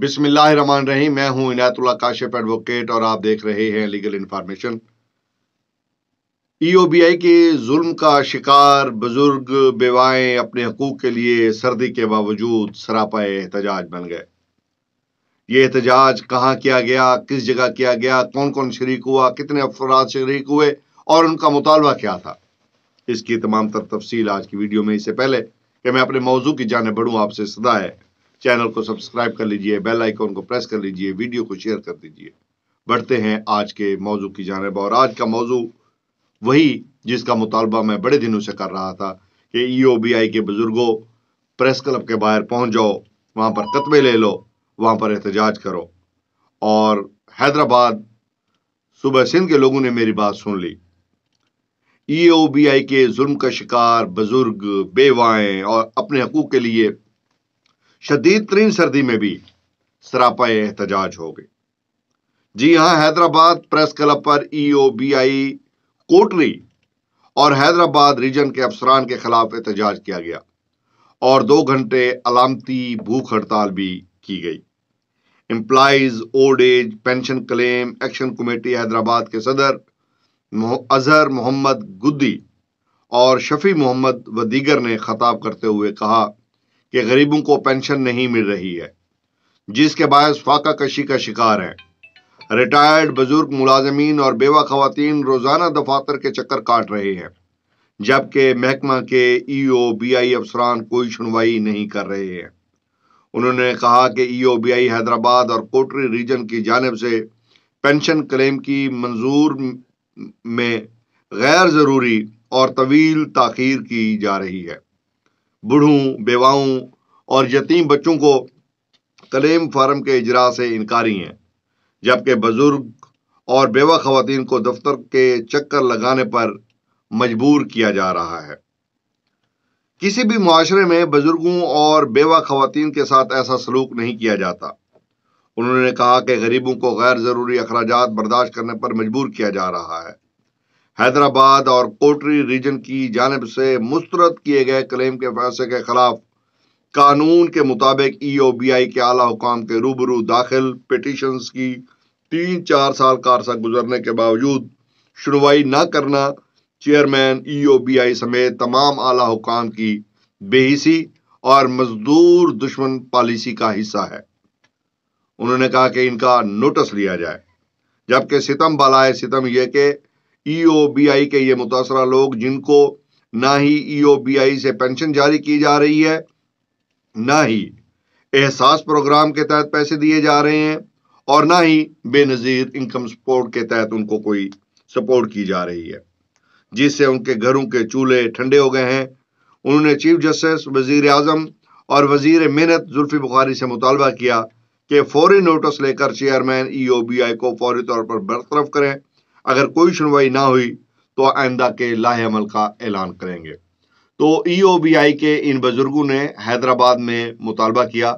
बिस्मिल्लाहमान रही मैं हूं इनायतुल्ला काशिप एडवोकेट और आप देख रहे हैं लीगल इंफॉर्मेशन ईओबीआई e के जुल्म का शिकार बुजुर्ग बेवाएं अपने हकूक के लिए सर्दी के बावजूद सरापाए एहतजाज बन गए ये एहतजाज कहाँ किया गया किस जगह किया गया कौन कौन शरीक हुआ कितने अफराद शरीक हुए और उनका मुतालबा क्या था इसकी तमाम तर तफसील आज की वीडियो में इससे पहले कि मैं अपने मौजू की जानब बढ़ूँ आपसे सदा है चैनल को सब्सक्राइब कर लीजिए बेल आइकॉन को प्रेस कर लीजिए वीडियो को शेयर कर दीजिए बढ़ते हैं आज के मौजू की जानब और आज का मौजू वही जिसका मुतालबा मैं बड़े दिनों से कर रहा था कि ई ओ बी आई के बुज़ुर्गों प्रेस क्लब के बाहर पहुंच जाओ वहाँ पर कतबे ले लो वहाँ पर एहतजाज करो और हैदराबाद सुबह सिंध के लोगों ने मेरी बात सुन ली ई ओ बी आई के जुल्म का शिकार बुजुर्ग बेवाएँ और अपने हकूक़ के लिए शदीद तरीन सर्दी में भी सरापा एहतजाज हो गए जी हां हैदराबाद प्रेस क्लब पर आई e कोटरी और हैदराबाद रीजन के अफसरान के खिलाफ एहतजाज किया गया और दो घंटे अलामती भूख हड़ताल भी की गई employees old age pension claim action committee Hyderabad के सदर अजहर मोहम्मद गुद्दी और शफी मोहम्मद व दीगर ने खताब करते हुए कहा कि गरीबों को पेंशन नहीं मिल रही है जिसके बायस फाका कशी का शिकार है रिटायर्ड बुजुर्ग मुलाजमीन और बेवा खातन रोजाना दफातर के चक्कर काट रहे हैं जबकि महकमा के ई ओ बी आई अफसरान कोई सुनवाई नहीं कर रहे हैं उन्होंने कहा कि ई ओ बी आई हैदराबाद और कोटरी रीजन की जानब से पेंशन क्लेम की मंजूर में गैर ज़रूरी और तवील तखीर की जा रही है बूढ़ों बेवाओं और यतीम बच्चों को क्लेम फार्म के इजरा से इनकारी हैं जबकि बुज़ुर्ग और बेवा खातन को दफ्तर के चक्कर लगाने पर मजबूर किया जा रहा है किसी भी माशरे में बुजुर्गों और बेवा खातन के साथ ऐसा सलूक नहीं किया जाता उन्होंने कहा कि गरीबों को गैर ज़रूरी अखराज बर्दाश्त करने पर मजबूर किया जा रहा है हैदराबाद और कोटरी रीजन की जानब से मुस्तरद किए गए क्लेम के फैसले के खिलाफ कानून के मुताबिक ई ओ बी आई के आला हुकाम के रूबरू दाखिल पटिशन की तीन चार साल अरसा गुजरने के बावजूद सुनवाई न करना chairman E O B I समेत तमाम आला हुकाम की बेहिसी और मजदूर दुश्मन पॉलिसी का हिस्सा है उन्होंने कहा कि इनका नोटिस लिया जाए जबकि सितम बालाए सितम यह के ईओबीआई e के ये मुतासरा लोग जिनको ना ही ईओबीआई e से पेंशन जारी की जा रही है ना ही एहसास प्रोग्राम के तहत पैसे दिए जा रहे हैं और ना ही बेनज़ीर इनकम सपोर्ट के तहत उनको कोई सपोर्ट की जा रही है जिससे उनके घरों के चूल्हे ठंडे हो गए हैं उन्होंने चीफ जस्टिस वजीर अजम और वजीर मेहनत जुल्फी बुखारी से मुतालबा किया कि फौरी नोटिस लेकर chairman E O B I को फौरी तौर पर बरतरफ करें अगर कोई सुनवाई ना हुई तो आइंदा के लाहे अमल का ऐलान करेंगे तो ई ओ बी आई के इन बुज़ुर्गों ने हैदराबाद में मुतालबा किया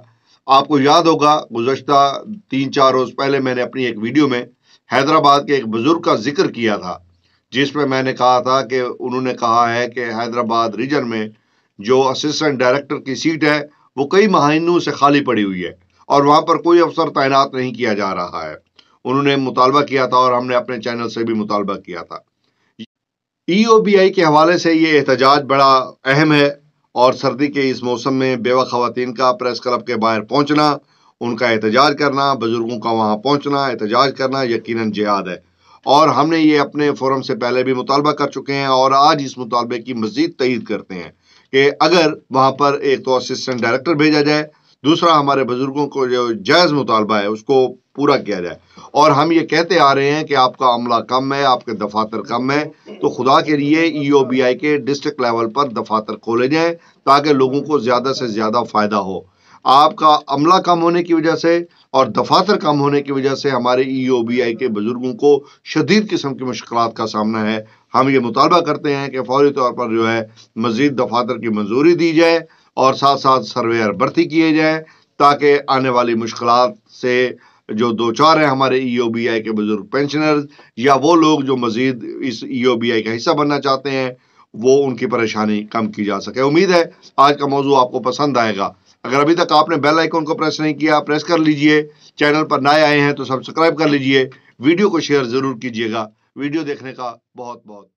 आपको याद होगा गुजशत तीन चार रोज़ पहले मैंने अपनी एक वीडियो में हैदराबाद के एक बुज़ुर्ग का जिक्र किया था जिसमें मैंने कहा था कि उन्होंने कहा है कि हैदराबाद रीजन में जो असिस्टेंट डायरेक्टर की सीट है वो कई माहनों से खाली पड़ी हुई है और वहाँ पर कोई अफसर तैनात नहीं किया जा रहा है उन्होंने मुतालबा किया था और हमने अपने चैनल से भी मुतालबा किया था ईओबीआई e के हवाले से ये एहतजाज बड़ा अहम है और सर्दी के इस मौसम में बेवा खातन का प्रेस क्लब के बाहर पहुंचना उनका एहतजाज करना बुजुर्गों का वहाँ पहुंचना एहतजाज करना यकीन जयाद है और हमने ये अपने फोरम से पहले भी मुतालबा कर चुके हैं और आज इस मुतालबे की मजीद तयद करते हैं कि अगर वहाँ पर एक तो असिस्टेंट डायरेक्टर भेजा जाए दूसरा हमारे बुज़ुर्गों को जो जायज़ मुतालबा है उसको पूरा किया जाए और हम ये कहते आ रहे हैं कि आपका अमला कम है आपके दफातर कम है तो खुदा के लिए ई ओ बी आई के डिस्ट्रिक्ट लेवल पर दफातर खोले जाएँ ताकि लोगों को ज़्यादा से ज़्यादा फ़ायदा हो आपका अमला कम होने की वजह से और दफातर कम होने की वजह से हमारे ई ओ बी आई के बुज़ुर्गों को शदीद किस्म की मुश्किल का सामना है हम ये मुतालबा करते हैं कि फौरी तौर पर जो है मज़ीद दफातर की मंजूरी दी जाए और साथ साथ सर्वेयर भर्ती किए जाएँ ताकि आने वाली मुश्किल से जो दो चार हैं हमारे ई ओ बी आई के बुज़ुर्ग पेंशनर्स या वो लोग जो मज़ीद इस ई ओ बी आई का हिस्सा बनना चाहते हैं वो उनकी परेशानी कम की जा सके उम्मीद है आज का मौजू आपको पसंद आएगा अगर अभी तक आपने बेल आइकॉन को प्रेस नहीं किया प्रेस कर लीजिए चैनल पर नए आए हैं तो सब्सक्राइब कर लीजिए वीडियो को शेयर ज़रूर कीजिएगा वीडियो देखने का बहुत बहुत